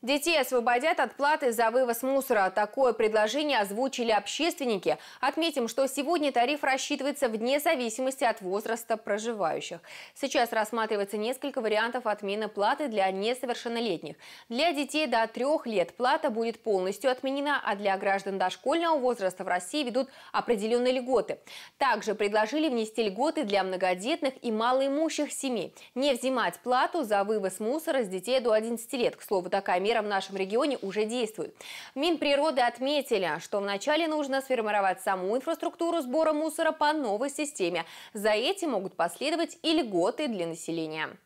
Детей освободят от платы за вывоз мусора. Такое предложение озвучили общественники. Отметим, что сегодня тариф рассчитывается вне зависимости от возраста проживающих. Сейчас рассматривается несколько вариантов отмены платы для несовершеннолетних. Для детей до трех лет плата будет полностью отменена, а для граждан дошкольного возраста в России ведут определенные льготы. Также предложили внести льготы для многодетных и малоимущих семей. Не взимать плату за вывоз мусора с детей до 11 лет. К слову, такая мерам в нашем регионе уже действуют. Минприроды отметили, что вначале нужно сформировать саму инфраструктуру сбора мусора по новой системе. За этим могут последовать и льготы для населения.